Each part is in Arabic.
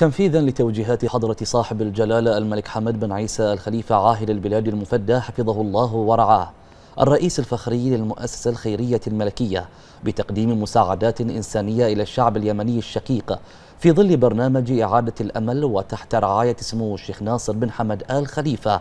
تنفيذا لتوجيهات حضرة صاحب الجلالة الملك حمد بن عيسى الخليفة عاهل البلاد المفدى حفظه الله ورعاه الرئيس الفخري للمؤسسة الخيرية الملكية بتقديم مساعدات إنسانية إلى الشعب اليمني الشقيق في ظل برنامج إعادة الأمل وتحت رعاية سمو الشيخ ناصر بن حمد آل خليفة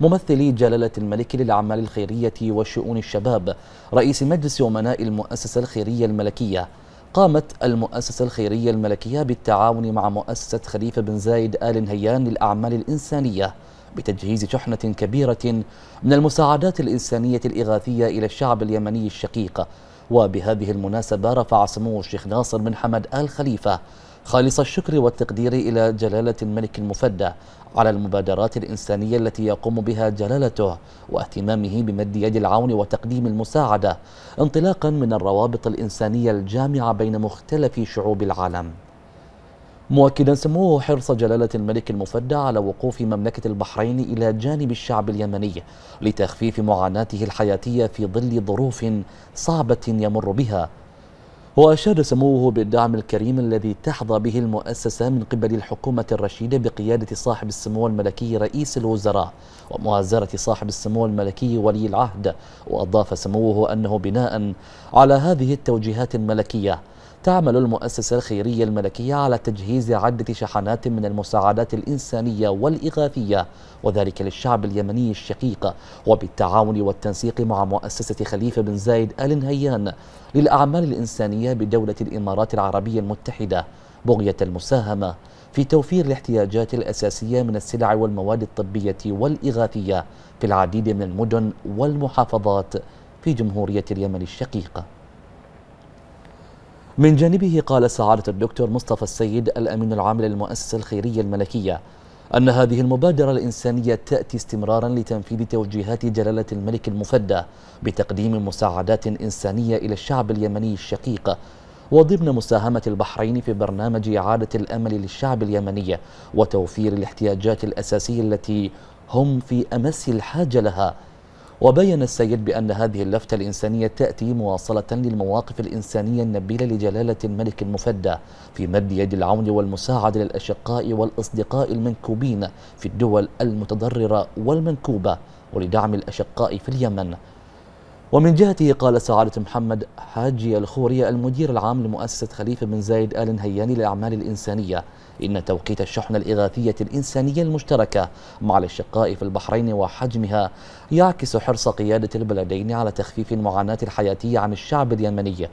ممثلي جلالة الملك للأعمال الخيرية وشؤون الشباب رئيس مجلس أمناء المؤسسة الخيرية الملكية قامت المؤسسة الخيرية الملكية بالتعاون مع مؤسسة خليفة بن زايد آل نهيان للأعمال الإنسانية بتجهيز شحنة كبيرة من المساعدات الإنسانية الإغاثية إلى الشعب اليمني الشقيق وبهذه المناسبة رفع سمو الشيخ ناصر بن حمد آل خليفة خالص الشكر والتقدير إلى جلالة الملك المفدى على المبادرات الإنسانية التي يقوم بها جلالته واهتمامه بمد يد العون وتقديم المساعدة انطلاقا من الروابط الإنسانية الجامعة بين مختلف شعوب العالم مؤكدا سموه حرص جلالة الملك المفدى على وقوف مملكة البحرين إلى جانب الشعب اليمني لتخفيف معاناته الحياتية في ظل ظروف صعبة يمر بها وأشاد سموه بالدعم الكريم الذي تحظى به المؤسسة من قبل الحكومة الرشيدة بقيادة صاحب السمو الملكي رئيس الوزراء ومؤازرة صاحب السمو الملكي ولي العهد وأضاف سموه أنه بناء على هذه التوجيهات الملكية تعمل المؤسسة الخيرية الملكية على تجهيز عدة شحنات من المساعدات الإنسانية والإغاثية وذلك للشعب اليمني الشقيق وبالتعاون والتنسيق مع مؤسسة خليفة بن زايد آل نهيان للأعمال الإنسانية بدولة الإمارات العربية المتحدة بغية المساهمة في توفير الاحتياجات الأساسية من السلع والمواد الطبية والإغاثية في العديد من المدن والمحافظات في جمهورية اليمن الشقيقة من جانبه قال سعادة الدكتور مصطفى السيد الأمين العام للمؤسسة الخيرية الملكية أن هذه المبادرة الإنسانية تأتي استمرارا لتنفيذ توجيهات جلالة الملك المفدى بتقديم مساعدات إنسانية إلى الشعب اليمني الشقيق وضمن مساهمة البحرين في برنامج إعادة الأمل للشعب اليمني وتوفير الاحتياجات الأساسية التي هم في أمس الحاجة لها وبين السيد بأن هذه اللفتة الإنسانية تأتي مواصلة للمواقف الإنسانية النبيلة لجلالة الملك المفدى في مد يد العون والمساعدة للأشقاء والأصدقاء المنكوبين في الدول المتضررة والمنكوبة ولدعم الأشقاء في اليمن ومن جهته قال سعادة محمد حاجي الخوري المدير العام لمؤسسة خليفة بن زايد آل نهيان للأعمال الإنسانية إن توقيت الشحنة الإغاثية الإنسانية المشتركة مع الأشقاء في البحرين وحجمها يعكس حرص قيادة البلدين على تخفيف المعاناة الحياتية عن الشعب اليمني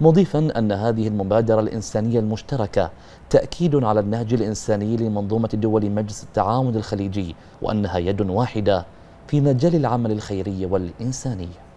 مضيفا أن هذه المبادرة الإنسانية المشتركة تأكيد على النهج الإنساني لمنظومة دول مجلس التعاون الخليجي وأنها يد واحدة في مجال العمل الخيري والإنساني